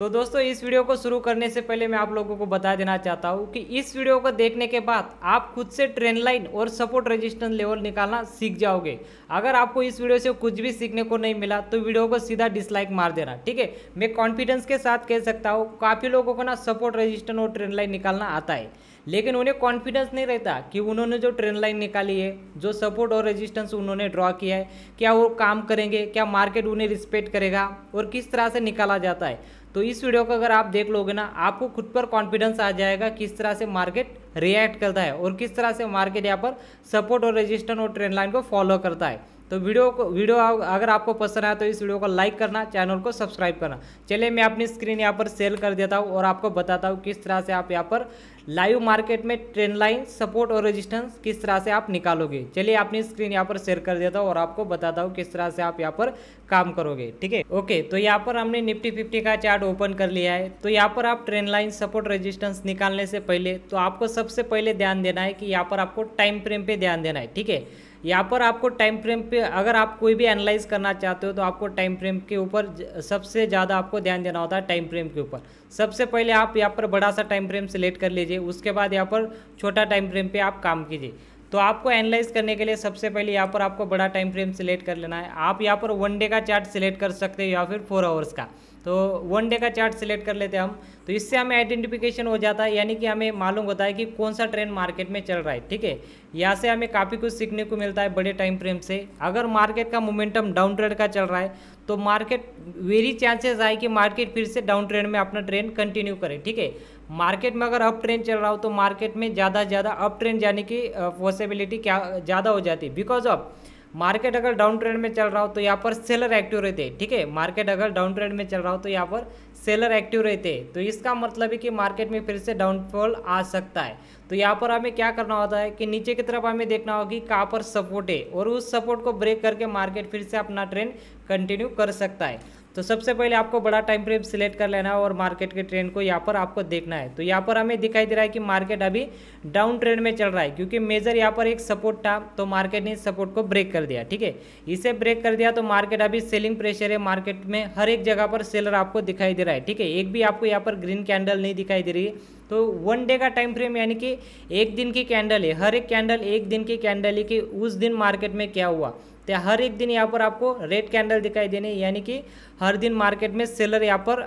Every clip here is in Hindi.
तो दोस्तों इस वीडियो को शुरू करने से पहले मैं आप लोगों को बता देना चाहता हूँ कि इस वीडियो को देखने के बाद आप खुद से ट्रेन लाइन और सपोर्ट रेजिस्टेंस लेवल निकालना सीख जाओगे अगर आपको इस वीडियो से कुछ भी सीखने को नहीं मिला तो वीडियो को सीधा डिसलाइक मार देना ठीक है मैं कॉन्फिडेंस के साथ कह सकता हूँ काफ़ी लोगों को ना सपोर्ट रजिस्टर और ट्रेन लाइन निकालना आता है लेकिन उन्हें कॉन्फिडेंस नहीं रहता कि उन्होंने जो ट्रेंड लाइन निकाली है जो सपोर्ट और रेजिस्टेंस उन्होंने ड्रॉ किया है क्या वो काम करेंगे क्या मार्केट उन्हें रिस्पेक्ट करेगा और किस तरह से निकाला जाता है तो इस वीडियो को अगर आप देख लोगे ना आपको खुद पर कॉन्फिडेंस आ जाएगा किस तरह से मार्केट रिएक्ट करता है और किस तरह से मार्केट यहाँ पर सपोर्ट और रेजिस्टेंस और ट्रेंड लाइन को फॉलो करता है तो वीडियो को वीडियो अगर आपको पसंद आया तो इस वीडियो को लाइक करना चैनल को सब्सक्राइब करना चलिए मैं अपनी स्क्रीन यहाँ पर सेल कर देता हूँ और आपको बताता हूँ किस तरह से आप यहाँ पर लाइव मार्केट में ट्रेंड लाइन सपोर्ट और रेजिस्टेंस किस तरह से आप निकालोगे चलिए अपनी स्क्रीन यहाँ पर शेयर कर देता हूँ और आपको बताता हूँ किस तरह से आप यहाँ पर काम करोगे ठीक है ओके तो यहाँ पर हमने निफ्टी फिफ्टी का चार्ट ओपन कर लिया है तो यहाँ पर आप ट्रेंड लाइन सपोर्ट रेजिस्टेंस निकालने से पहले तो आपको सबसे पहले ध्यान देना है कि यहाँ पर आपको टाइम फ्रेम पर ध्यान देना है ठीक है यहाँ पर आपको टाइम फ्रेम पे अगर आप कोई भी एनालाइज करना चाहते हो तो आपको टाइम फ्रेम के ऊपर सबसे ज़्यादा आपको ध्यान देना होता है टाइम फ्रेम के ऊपर सबसे पहले आप यहाँ पर बड़ा सा टाइम फ्रेम सेलेक्ट कर लीजिए उसके बाद यहाँ पर छोटा टाइम फ्रेम पे आप काम कीजिए तो आपको एनालाइज करने के लिए सबसे पहले यहाँ पर आपको बड़ा टाइम फ्रेम सिलेक्ट कर लेना है आप यहाँ पर वन डे का चार्ट सिलेक्ट कर सकते हो या फिर फोर आवर्स का तो वन डे का चार्ट सिलेक्ट कर लेते हैं हम तो इससे हमें आइडेंटिफिकेशन हो जाता है यानी कि हमें मालूम होता है कि कौन सा ट्रेंड मार्केट में चल रहा है ठीक है यहाँ से हमें काफ़ी कुछ सीखने को मिलता है बड़े टाइम फ्रेम से अगर मार्केट का मोमेंटम डाउन ट्रेंड का चल रहा है तो मार्केट वेरी चांसेस आए कि मार्केट फिर से डाउन ट्रेंड में अपना ट्रेंड कंटिन्यू करे ठीक है मार्केट में अगर अप ट्रेंड चल रहा हो तो मार्केट में ज़्यादा से ज़्यादा अप ट्रेंड जाने की पॉसिबिलिटी क्या ज़्यादा हो जाती है बिकॉज ऑफ मार्केट अगर डाउन ट्रेंड में चल रहा हो तो यहाँ पर सेलर एक्टिव रहते हैं ठीक है मार्केट अगर डाउन ट्रेंड में चल रहा हो तो यहाँ पर सेलर एक्टिव रहते हैं तो इसका मतलब है कि मार्केट में फिर से डाउनफॉल आ सकता है तो यहाँ पर हमें क्या करना होता है कि नीचे की तरफ हमें देखना होगा कि कहाँ पर सपोर्ट है और उस सपोर्ट को ब्रेक करके मार्केट फिर से अपना ट्रेंड कंटिन्यू कर सकता है तो सबसे पहले आपको बड़ा टाइम फ्रेम सिलेक्ट कर लेना है और मार्केट के ट्रेंड को यहाँ पर आपको देखना है तो यहाँ पर हमें दिखाई दे रहा है कि मार्केट अभी डाउन ट्रेंड में चल रहा है क्योंकि मेजर यहाँ पर एक सपोर्ट था तो मार्केट ने सपोर्ट को ब्रेक कर दिया ठीक है इसे ब्रेक कर दिया तो मार्केट अभी सेलिंग प्रेशर है मार्केट में हर एक जगह पर सेलर आपको दिखाई दे रहा है ठीक है एक भी आपको यहाँ पर ग्रीन कैंडल नहीं दिखाई दे रही है तो वन डे का टाइम फ्रेम यानी कि एक दिन की कैंडल है हर एक कैंडल एक दिन की कैंडल है कि उस दिन मार्केट में क्या हुआ तो हर एक दिन यहाँ पर आपको रेड कैंडल दिखाई देने यानी कि हर दिन मार्केट में सेलर यहाँ पर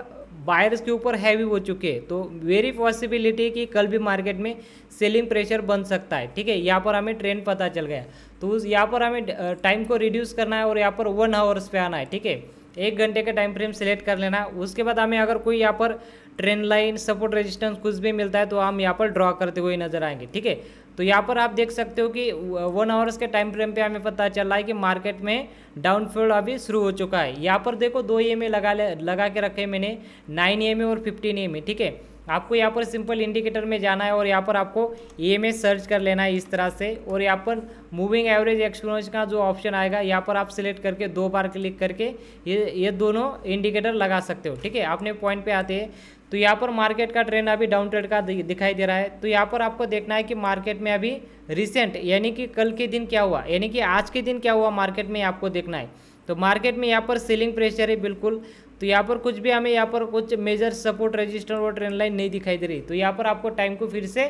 बायर्स के ऊपर हैवी हो चुके हैं तो वेरी पॉसिबिलिटी कि कल भी मार्केट में सेलिंग प्रेशर बन सकता है ठीक है यहाँ पर हमें ट्रेंड पता चल गया तो उस यहाँ पर हमें टाइम को रिड्यूस करना है और यहाँ पर वन आवर्स पे आना है ठीक है एक घंटे का टाइम फ्रेम सेलेक्ट कर लेना उसके बाद हमें अगर कोई यहाँ पर ट्रेंड लाइन सपोर्ट रेजिस्टेंस कुछ भी मिलता है तो हम यहाँ पर ड्रॉ करते हुए नजर आएंगे ठीक है तो यहाँ पर आप देख सकते हो कि वन आवर्स के टाइम फ्रेम पे हमें पता चल रहा है कि मार्केट में डाउनफॉल अभी शुरू हो चुका है यहाँ पर देखो दो ई लगा ले लगा के रखे मैंने नाइन ई और फिफ्टीन ई ठीक है आपको यहाँ पर सिंपल इंडिकेटर में जाना है और यहाँ पर आपको ई सर्च कर लेना है इस तरह से और यहाँ पर मूविंग एवरेज एक्सपोनेंस का जो ऑप्शन आएगा यहाँ पर आप सिलेक्ट करके दो बार क्लिक करके ये ये दोनों इंडिकेटर लगा सकते हो ठीक है आपने पॉइंट पे आते हैं तो यहाँ पर मार्केट का ट्रेंड अभी डाउन ट्रेड का दिखाई दे रहा है तो यहाँ पर आपको देखना है कि मार्केट में अभी रिसेंट यानी कि कल के दिन क्या हुआ यानी कि आज के दिन क्या हुआ मार्केट में आपको देखना है तो मार्केट में यहाँ पर सेलिंग प्रेशर है बिल्कुल तो यहाँ पर कुछ भी हमें यहाँ पर कुछ मेजर सपोर्ट रजिस्टर और ट्रेन लाइन नहीं दिखाई दे रही तो यहाँ पर आपको टाइम को फिर से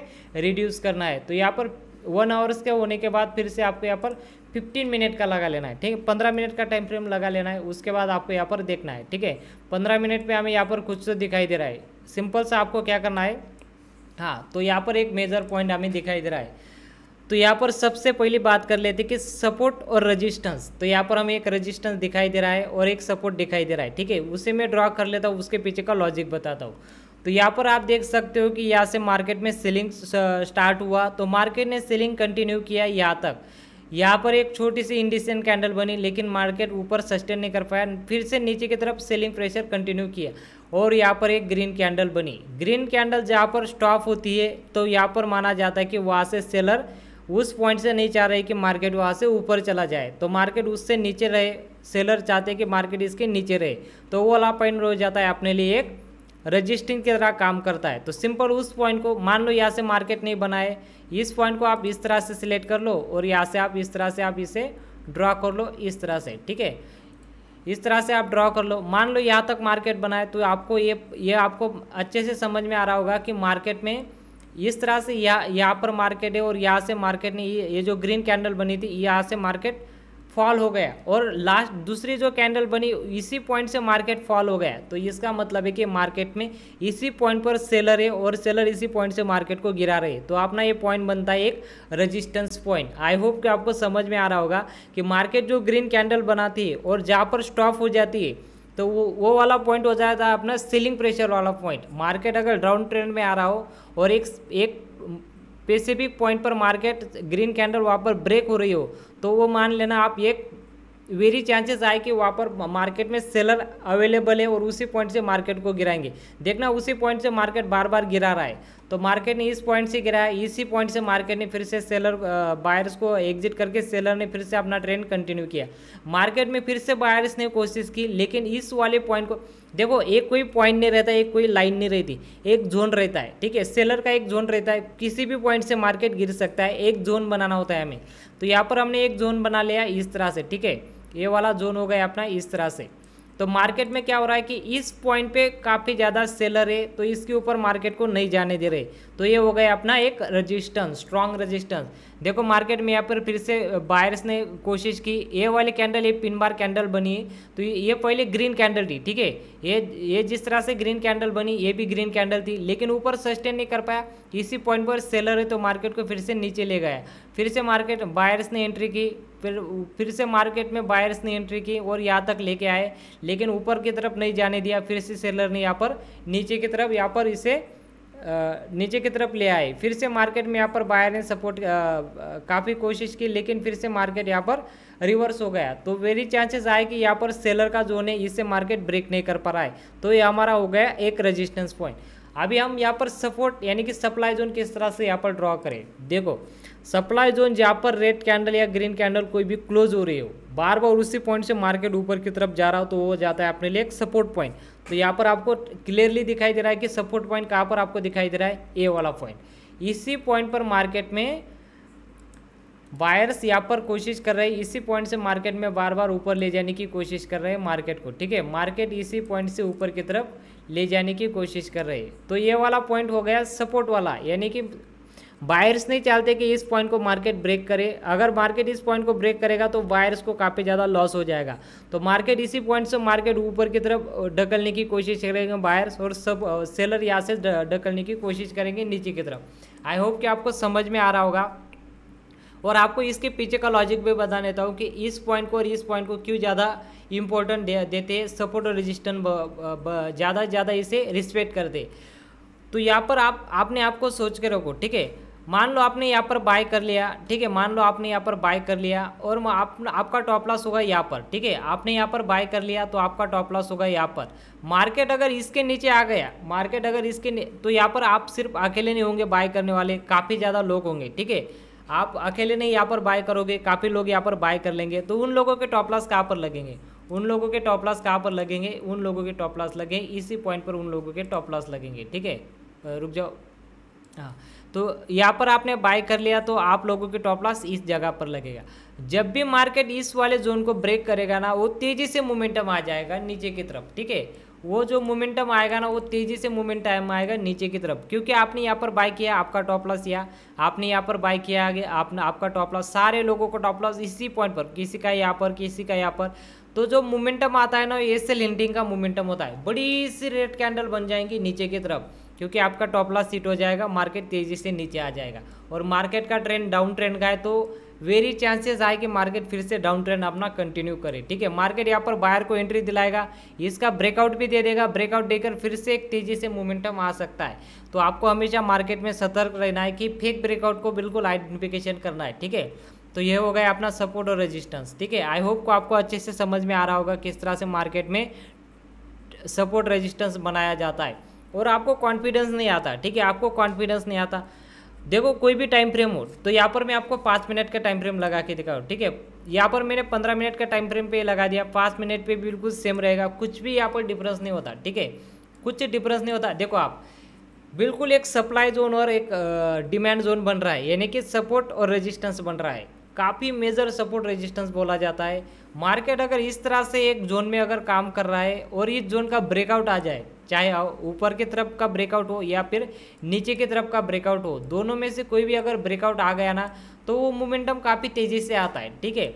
रिड्यूस करना है तो यहाँ पर वन आवर्स के होने के बाद फिर से आपको यहाँ पर 15 मिनट का लगा लेना है ठीक है पंद्रह मिनट का टाइम फ्रेम लगा लेना है उसके बाद आपको यहाँ पर देखना है ठीक है पंद्रह मिनट पर हमें यहाँ पर कुछ तो दिखाई दे रहा है सिंपल सा आपको क्या करना है हाँ तो यहाँ पर एक मेजर पॉइंट हमें दिखाई दे रहा है तो यहाँ पर सबसे पहले बात कर लेते कि सपोर्ट और रजिस्टेंस तो यहाँ पर हमें एक रजिस्टेंस दिखाई दे रहा है और एक सपोर्ट दिखाई दे रहा है ठीक है उसे मैं ड्रॉ कर लेता हूँ उसके पीछे का लॉजिक बताता हूँ तो यहाँ पर आप देख सकते हो कि यहाँ से मार्केट में सेलिंग स्टार्ट हुआ तो मार्केट ने सेलिंग कंटिन्यू किया यहाँ तक यहाँ पर एक छोटी सी इंडिसन कैंडल बनी लेकिन मार्केट ऊपर सस्टेन नहीं कर पाया फिर से नीचे की तरफ सेलिंग प्रेशर कंटिन्यू किया और यहाँ पर एक ग्रीन कैंडल बनी ग्रीन कैंडल जहाँ पर स्टॉप होती है तो यहाँ पर माना जाता है कि वहाँ से सेलर उस पॉइंट से नहीं चाह रहे कि मार्केट वहाँ से ऊपर चला जाए तो मार्केट उससे नीचे रहे सेलर चाहते कि मार्केट इसके नीचे रहे तो वो वाला पॉइंट रो जाता है अपने लिए एक रजिस्टिंग की तरह काम करता है तो सिंपल उस पॉइंट को मान लो यहाँ से मार्केट नहीं बनाए इस पॉइंट को आप इस तरह से सिलेक्ट कर लो और यहाँ से आप इस तरह से आप इसे ड्रॉ कर लो इस तरह से ठीक है इस तरह से आप ड्रॉ कर लो मान लो यहाँ तक मार्केट बनाए तो आपको ये ये आपको अच्छे से समझ में आ रहा होगा कि मार्केट में इस तरह से यहाँ यहाँ पर मार्केट है और यहाँ से मार्केट ने ये जो ग्रीन कैंडल बनी थी यहाँ से मार्केट फॉल हो गया और लास्ट दूसरी जो कैंडल बनी इसी पॉइंट से मार्केट फॉल हो गया तो इसका मतलब है कि मार्केट में इसी पॉइंट पर सेलर है और सेलर इसी पॉइंट से मार्केट को गिरा रहे तो अपना ये पॉइंट बनता है एक रेजिस्टेंस पॉइंट आई होप कि आपको समझ में आ रहा होगा कि मार्केट जो ग्रीन कैंडल बनाती है और जहाँ पर स्टॉप हो जाती है तो वो वो वाला पॉइंट हो जाता है अपना सीलिंग प्रेशर वाला पॉइंट मार्केट अगर डाउन ट्रेंड में आ रहा हो और एक एक स्पेसिफिक पॉइंट पर मार्केट ग्रीन कैंडल वहाँ पर ब्रेक हो रही हो तो वो मान लेना आप एक वेरी चांसेस आए कि वहाँ पर मार्केट में सेलर अवेलेबल है और उसी पॉइंट से मार्केट को गिराएंगे देखना उसी पॉइंट से मार्केट बार बार गिरा रहा है तो मार्केट ने इस पॉइंट से गिराया इसी पॉइंट से मार्केट ने फिर से सेलर बायर्स को एग्जिट करके सेलर ने फिर से अपना ट्रेंड कंटिन्यू किया मार्केट में फिर से बायर्स ने कोशिश की लेकिन इस वाले पॉइंट को देखो एक कोई पॉइंट नहीं रहता एक कोई लाइन नहीं रहती एक जोन रहता है ठीक है सेलर का एक जोन रहता है किसी भी पॉइंट से मार्केट गिर सकता है एक जोन बनाना होता है हमें तो यहाँ पर हमने एक जोन बना लिया इस तरह से ठीक है ये वाला जोन हो गया अपना इस तरह से तो मार्केट में क्या हो रहा है कि इस पॉइंट पे काफ़ी ज़्यादा सेलर है तो इसके ऊपर मार्केट को नहीं जाने दे रहे तो ये हो गया अपना एक रजिस्टेंस स्ट्रांग रजिस्टेंस देखो मार्केट में यहाँ पर फिर से बायर्स ने कोशिश की ये वाली कैंडल ये पिन बार कैंडल बनी तो ये पहले ग्रीन कैंडल थी ठीक है ये ये जिस तरह से ग्रीन कैंडल बनी ये भी ग्रीन कैंडल थी लेकिन ऊपर सस्टेन नहीं कर पाया इसी पॉइंट पर सेलर है तो मार्केट को फिर से नीचे ले गया फिर से मार्केट बायर्स ने एंट्री की फिर फिर से मार्केट में बायर्स ने एंट्री की और यहाँ तक लेके आए लेकिन ऊपर की तरफ नहीं जाने दिया फिर से सेलर ने यहाँ पर नीचे की तरफ यहाँ पर इसे नीचे की तरफ ले आए फिर से मार्केट में यहाँ पर बायर ने सपोर्ट काफ़ी कोशिश की लेकिन फिर से मार्केट यहाँ पर रिवर्स हो गया तो वेरी चांसेस आए कि यहाँ पर सेलर का जोन है इससे मार्केट ब्रेक नहीं कर पा रहा है तो ये हमारा हो गया एक रजिस्टेंस पॉइंट अभी हम यहाँ पर सपोर्ट यानी कि सप्लाई जोन किस तरह से यहाँ पर ड्रॉ करें देखो सप्लाई जोन जहाँ पर रेड कैंडल या ग्रीन कैंडल कोई भी क्लोज हो रही हो बार बार उसी पॉइंट से मार्केट ऊपर की तरफ जा रहा हो तो वो जाता है अपने लिए एक सपोर्ट पॉइंट तो यहाँ पर आपको क्लियरली दिखाई दे रहा है कि सपोर्ट पॉइंट कहाँ पर आपको दिखाई दे रहा है ए वाला पॉइंट इसी पॉइंट पर मार्केट में बायर्स यहाँ पर कोशिश कर रहे हैं इसी पॉइंट से मार्केट में बार बार ऊपर ले जाने की कोशिश कर रहे हैं मार्केट को ठीक है मार्केट इसी पॉइंट से ऊपर की तरफ ले जाने की कोशिश कर रहे हैं तो ये वाला पॉइंट हो गया सपोर्ट वाला यानी कि बायर्स नहीं चाहते कि इस पॉइंट को मार्केट ब्रेक करे अगर मार्केट इस पॉइंट को ब्रेक करेगा तो बायर्स को काफ़ी ज़्यादा लॉस हो जाएगा तो मार्केट इसी पॉइंट से मार्केट ऊपर की तरफ ढकलने की कोशिश करेंगे बायर्स और सब सेलर यहाँ से ढकलने की कोशिश करेंगे नीचे की तरफ आई होप कि आपको समझ में आ रहा होगा और आपको इसके पीछे का लॉजिक भी बता देता हूँ कि इस पॉइंट को और इस पॉइंट को क्यों ज़्यादा इंपॉर्टेंट दे, देते हैं सपोर्ट और रजिस्टेंट ज़्यादा ज़्यादा इसे रिस्पेक्ट करते तो यहाँ पर आप आपने आपको सोच के रखो ठीक है मान लो आपने यहाँ पर बाय कर लिया ठीक है मान लो आपने यहाँ पर बाय कर लिया और आप, आपका टॉप लॉस होगा यहाँ पर ठीक है आपने यहाँ पर बाय कर लिया तो आपका टॉप लॉस होगा यहाँ पर मार्केट अगर इसके नीचे आ गया मार्केट अगर इसके तो यहाँ पर आप सिर्फ अकेले नहीं होंगे बाय करने वाले काफ़ी ज़्यादा लोग होंगे ठीक है आप अकेले नहीं यहाँ पर बाय करोगे काफ़ी लोग यहाँ पर बाय कर लेंगे तो उन लोगों के टॉप लॉस कहाँ पर लगेंगे उन लोगों के टॉप लॉस कहाँ पर लगेंगे उन लोगों के टॉप लॉस लगे इसी पॉइंट पर उन लोगों के टॉप लॉस लगेंगे ठीक है रुक जाओ हाँ तो यहाँ पर आपने बाय कर लिया तो आप लोगों के टॉप लॉस इस जगह पर लगेगा जब भी मार्केट इस वाले जोन को ब्रेक करेगा ना वो तेज़ी से मोमेंटम आ जाएगा नीचे की तरफ ठीक है वो जो मोमेंटम आएगा ना वो तेज़ी से मोमेंटम आएगा नीचे की तरफ क्योंकि आपने यहाँ पर बाय किया आपका टॉप लॉस या आपने यहाँ पर बाय किया आगे आपने आपका टॉप लॉस सारे लोगों का टॉप लॉस इसी पॉइंट पर किसी का यहाँ पर किसी का यहाँ पर तो जो मोमेंटम आता है ना ये से लेंडिंग का मोमेंटम होता है बड़ी सी रेड कैंडल बन जाएंगी नीचे की तरफ क्योंकि आपका टॉप लॉस सीट हो जाएगा मार्केट तेज़ी से नीचे आ जाएगा और मार्केट का ट्रेंड डाउन ट्रेंड का है तो वेरी चांसेस आए कि मार्केट फिर से डाउन ट्रेंड अपना कंटिन्यू करे ठीक है मार्केट यहाँ पर बायर को एंट्री दिलाएगा इसका ब्रेकआउट भी दे देगा ब्रेकआउट देकर फिर से एक तेज़ी से मोमेंटम आ सकता है तो आपको हमेशा मार्केट में सतर्क रहना है कि फेक ब्रेकआउट को बिल्कुल आइडेंटिफिकेशन करना है ठीक है तो ये हो गया अपना सपोर्ट और रेजिस्टेंस ठीक है आई होप को आपको अच्छे से समझ में आ रहा होगा किस तरह से मार्केट में सपोर्ट रेजिस्टेंस बनाया जाता है और आपको कॉन्फिडेंस नहीं आता ठीक है आपको कॉन्फिडेंस नहीं आता देखो कोई भी टाइम फ्रेम हो तो यहाँ पर मैं आपको पाँच मिनट का टाइम फ्रेम लगा के दिखाऊँ ठीक है यहाँ पर मैंने पंद्रह मिनट का टाइम फ्रेम पे लगा दिया पाँच मिनट पे बिल्कुल सेम रहेगा कुछ भी यहाँ पर डिफरेंस नहीं होता ठीक है कुछ डिफरेंस नहीं होता देखो आप बिल्कुल एक सप्लाई जोन और एक डिमांड जोन बन रहा है यानी कि सपोर्ट और रेजिस्टेंस बन रहा है काफ़ी मेजर सपोर्ट रेजिस्टेंस बोला जाता है मार्केट अगर इस तरह से एक जोन में अगर काम कर रहा है और इस जोन का ब्रेकआउट आ जाए चाहे ऊपर की तरफ का ब्रेकआउट हो या फिर नीचे की तरफ का ब्रेकआउट हो दोनों में से कोई भी अगर ब्रेकआउट आ गया ना तो वो मोमेंटम काफ़ी तेज़ी से आता है ठीक है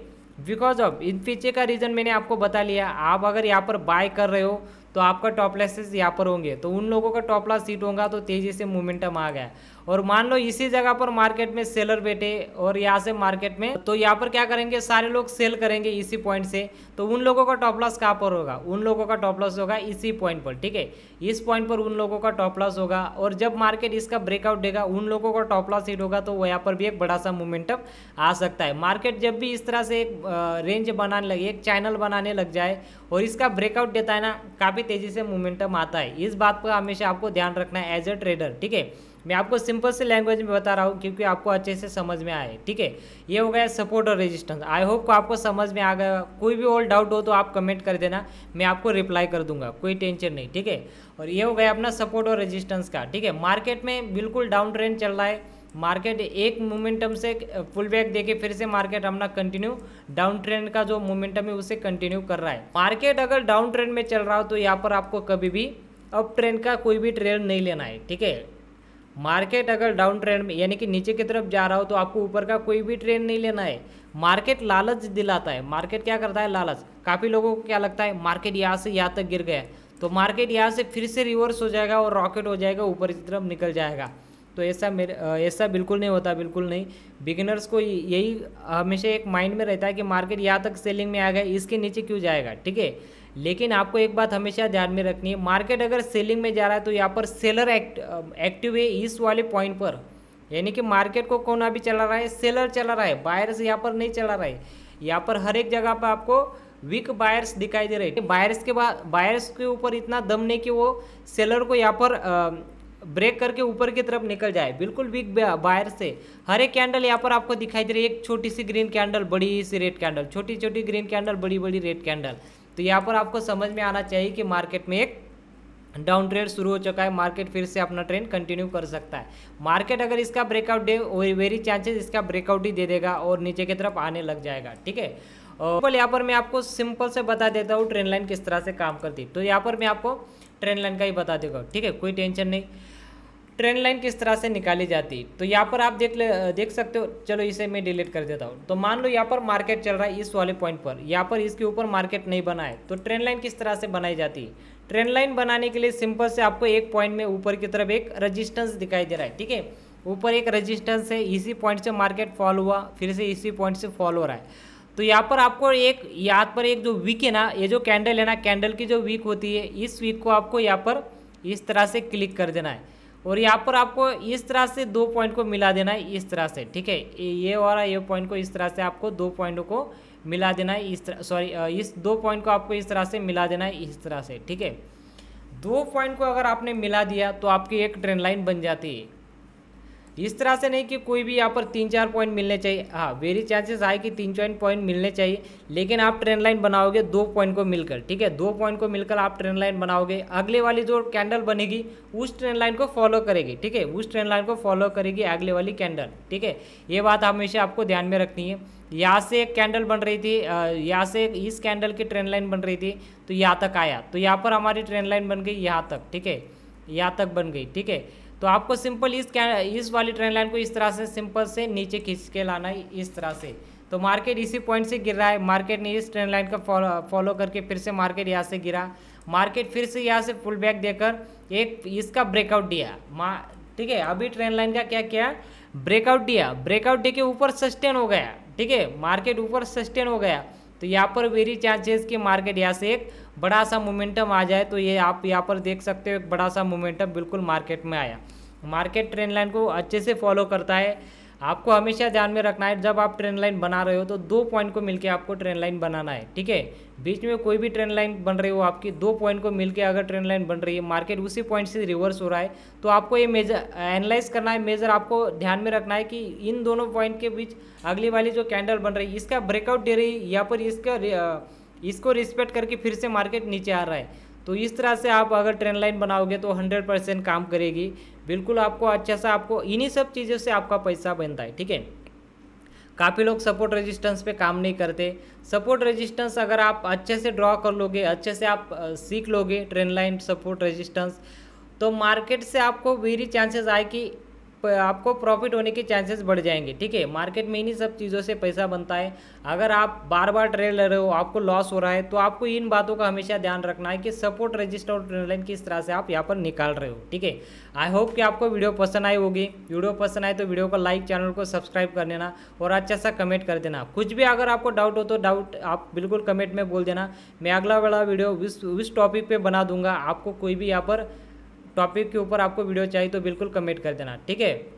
बिकॉज ऑफ इन पीछे का रीज़न मैंने आपको बता लिया आप अगर यहाँ पर बाय कर रहे हो तो आपका टॉप लॉसेस यहाँ पर होंगे तो उन लोगों का टॉप लॉस सीट होगा तो तेज़ी से मोमेंटम आ गया और मान लो इसी जगह पर मार्केट में सेलर बैठे और यहाँ से मार्केट में तो यहाँ पर क्या करेंगे सारे लोग सेल करेंगे इसी पॉइंट से तो उन लोगों का टॉप लॉस कहाँ पर होगा उन लोगों का टॉप लॉस होगा इसी पॉइंट पर ठीक है इस पॉइंट पर उन लोगों का टॉप लॉस होगा और जब मार्केट इसका ब्रेकआउट देगा उन लोगों का टॉप लॉस हिट होगा तो यहाँ पर भी एक बड़ा सा मोमेंटम आ सकता है मार्केट जब भी इस तरह से एक रेंज बनाने लगे एक चैनल बनाने लग जाए और इसका ब्रेकआउट देता है ना काफ़ी तेज़ी से मोमेंटम आता है इस बात पर हमेशा आपको ध्यान रखना है एज ए ट्रेडर ठीक है मैं आपको सिंपल से लैंग्वेज में बता रहा हूँ क्योंकि आपको अच्छे से समझ में आए ठीक है ये हो गया सपोर्ट और रेजिस्टेंस आई होप को आपको समझ में आ गया कोई भी और डाउट हो तो आप कमेंट कर देना मैं आपको रिप्लाई कर दूंगा कोई टेंशन नहीं ठीक है और ये हो गया अपना सपोर्ट और रजिस्टेंस का ठीक है मार्केट में बिल्कुल डाउन ट्रेंड चल रहा है मार्केट एक मोमेंटम से फुल बैक देके फिर से मार्केट अपना कंटिन्यू डाउन ट्रेंड का जो मोमेंटम है उसे कंटिन्यू कर रहा है मार्केट अगर डाउन ट्रेंड में चल रहा हो तो यहाँ पर आपको कभी भी अप ट्रेंड का कोई भी ट्रेड नहीं लेना है ठीक है मार्केट अगर डाउन ट्रेंड में यानी कि नीचे की तरफ जा रहा हो तो आपको ऊपर का कोई भी ट्रेंड नहीं लेना है मार्केट लालच दिलाता है मार्केट क्या करता है लालच काफ़ी लोगों को क्या लगता है मार्केट यहाँ से यहाँ तक गिर गया तो मार्केट यहाँ से फिर से रिवर्स हो जाएगा और रॉकेट हो जाएगा ऊपर की तरफ निकल जाएगा तो ऐसा मेरे ऐसा बिल्कुल नहीं होता बिल्कुल नहीं बिगिनर्स को यही हमेशा एक माइंड में रहता है कि मार्केट यहाँ तक सेलिंग में आ गया इसके नीचे क्यों जाएगा ठीक है लेकिन आपको एक बात हमेशा ध्यान में रखनी है मार्केट अगर सेलिंग में जा रहा है तो यहाँ पर सेलर एक्ट एक्टिव है इस वाले पॉइंट पर यानी कि मार्केट को कौन अभी चला रहा है सेलर चला रहा है बायर्स यहाँ पर नहीं चला रहा है यहाँ पर हर एक जगह पर आपको वीक बायर्स दिखाई दे रहे हैं बायर्स के बाद बायर्स के ऊपर इतना दम नहीं कि वो सेलर को यहाँ पर ब्रेक करके ऊपर की तरफ निकल जाए बिल्कुल वीक बायर से हर एक कैंडल यहाँ पर आपको दिखाई दे रही है एक छोटी सी ग्रीन कैंडल बड़ी सी रेड कैंडल छोटी छोटी ग्रीन कैंडल बड़ी बड़ी रेड कैंडल तो यहाँ पर आपको समझ में आना चाहिए कि मार्केट में एक डाउन ट्रेड शुरू हो चुका है मार्केट फिर से अपना ट्रेंड कंटिन्यू कर सकता है मार्केट अगर इसका ब्रेकआउट दे वेरी चांसेस इसका ब्रेकआउट ही दे देगा और नीचे की तरफ आने लग जाएगा ठीक है सिंपल यहाँ पर मैं आपको सिंपल से बता देता हूँ ट्रेन लाइन किस तरह से काम करती तो यहाँ पर मैं आपको ट्रेन लाइन का ही बता देगा ठीक है कोई टेंशन नहीं ट्रेंड लाइन किस तरह से निकाली जाती तो यहाँ पर आप देख ले देख सकते हो चलो इसे मैं डिलीट कर देता हूँ तो मान लो यहाँ पर मार्केट चल रहा है इस वाले पॉइंट पर यहाँ पर इसके ऊपर मार्केट नहीं बना है तो ट्रेंड लाइन किस तरह से बनाई जाती है ट्रेंड लाइन बनाने के लिए सिंपल से आपको एक पॉइंट में ऊपर की तरफ एक रजिस्टेंस दिखाई दे रहा है ठीक है ऊपर एक रजिस्टेंस है इसी पॉइंट से मार्केट फॉल हुआ फिर से इसी पॉइंट से फॉल हो रहा है तो यहाँ पर आपको एक यहाँ पर एक जो वीक है ना ये जो कैंडल है ना कैंडल की जो वीक होती है इस वीक को आपको यहाँ पर इस तरह से क्लिक कर देना है और यहाँ पर आपको इस तरह से दो पॉइंट को मिला देना है इस तरह से ठीक है ये और ये पॉइंट को इस तरह से आपको दो पॉइंटों को मिला देना है इस तरह सॉरी इस दो पॉइंट को आपको इस तरह से मिला देना है इस तरह से ठीक है दो पॉइंट को अगर आपने मिला दिया तो आपकी एक ट्रेन लाइन बन जाती है इस तरह से नहीं कि कोई भी यहाँ पर तीन चार पॉइंट मिलने चाहिए हाँ वेरी चांसेस आए कि तीन चार पॉइंट मिलने चाहिए लेकिन आप ट्रेंड लाइन बनाओगे दो पॉइंट को मिलकर ठीक है दो पॉइंट को मिलकर आप ट्रेंड लाइन बनाओगे अगले वाली जो कैंडल बनेगी उस ट्रेंड लाइन को फॉलो करेगी ठीक है उस ट्रेंड लाइन को फॉलो करेगी अगले वाली कैंडल ठीक है ये बात हमेशा आपको ध्यान में रखनी है यहाँ से एक कैंडल बन रही थी यहाँ से इस कैंडल की ट्रेंड लाइन बन रही थी तो यहाँ तक आया तो यहाँ पर हमारी ट्रेंड लाइन बन गई यहाँ तक ठीक है यहाँ तक बन गई ठीक है तो आपको सिंपल इस इस वाली ट्रेन लाइन को इस तरह से सिंपल से नीचे खींच के लाना है इस तरह से तो मार्केट इसी पॉइंट से गिर रहा है मार्केट ने इस ट्रेन लाइन का फॉलो करके फिर से मार्केट यहाँ से गिरा मार्केट फिर से यहाँ से फुल बैक देकर एक इसका ब्रेकआउट दिया ठीक है अभी ट्रेन लाइन का क्या किया ब्रेकआउट दिया ब्रेकआउट दे के ऊपर सस्टेन हो गया ठीक है मार्केट ऊपर सस्टेन हो गया तो यहाँ पर वेरी चांसेस कि मार्केट यहाँ से एक बड़ा सा मोमेंटम आ जाए तो ये आप यहाँ पर देख सकते हो एक बड़ा सा मोमेंटम बिल्कुल मार्केट में आया मार्केट ट्रेंड लाइन को अच्छे से फॉलो करता है आपको हमेशा ध्यान में रखना है जब आप ट्रेंड लाइन बना रहे हो तो दो पॉइंट को मिलकर आपको ट्रेंड लाइन बनाना है ठीक है बीच में कोई भी ट्रेंड लाइन बन रही हो आपकी दो पॉइंट को मिलकर अगर ट्रेंड लाइन बन रही है मार्केट उसी पॉइंट से रिवर्स हो रहा है तो आपको ये मेजर एनालाइज करना है मेजर आपको ध्यान में रखना है कि इन दोनों पॉइंट के बीच अगली वाली जो कैंडल बन रही है इसका ब्रेकआउट दे रही है या पर इसका इसको रिस्पेक्ट करके फिर से मार्केट नीचे आ रहा है तो इस तरह से आप अगर ट्रेंड लाइन बनाओगे तो 100 परसेंट काम करेगी बिल्कुल आपको अच्छा सा आपको इन्हीं सब चीज़ों से आपका पैसा बनता है ठीक है काफ़ी लोग सपोर्ट रेजिस्टेंस पे काम नहीं करते सपोर्ट रेजिस्टेंस अगर आप अच्छे से ड्रॉ कर लोगे अच्छे से आप सीख लोगे ट्रेंड लाइन सपोर्ट रेजिस्टेंस तो मार्केट से आपको वेरी चांसेस आए कि आपको प्रॉफिट होने के चांसेस बढ़ जाएंगे ठीक है मार्केट में इन्हीं सब चीज़ों से पैसा बनता है अगर आप बार बार ट्रेड ले रहे हो आपको लॉस हो रहा है तो आपको इन बातों का हमेशा ध्यान रखना है कि सपोर्ट रजिस्टर और ट्रेंड लाइन किस तरह से आप यहाँ पर निकाल रहे हो ठीक है आई होप कि आपको वीडियो पसंद आई होगी वीडियो पसंद आए तो वीडियो को लाइक चैनल को सब्सक्राइब कर देना और अच्छा सा कमेंट कर देना कुछ भी अगर आपको डाउट हो तो डाउट आप बिल्कुल कमेंट में बोल देना मैं अगला वाला वीडियो उस टॉपिक पर बना दूंगा आपको कोई भी यहाँ पर टॉपिक के ऊपर आपको वीडियो चाहिए तो बिल्कुल कमेंट कर देना ठीक है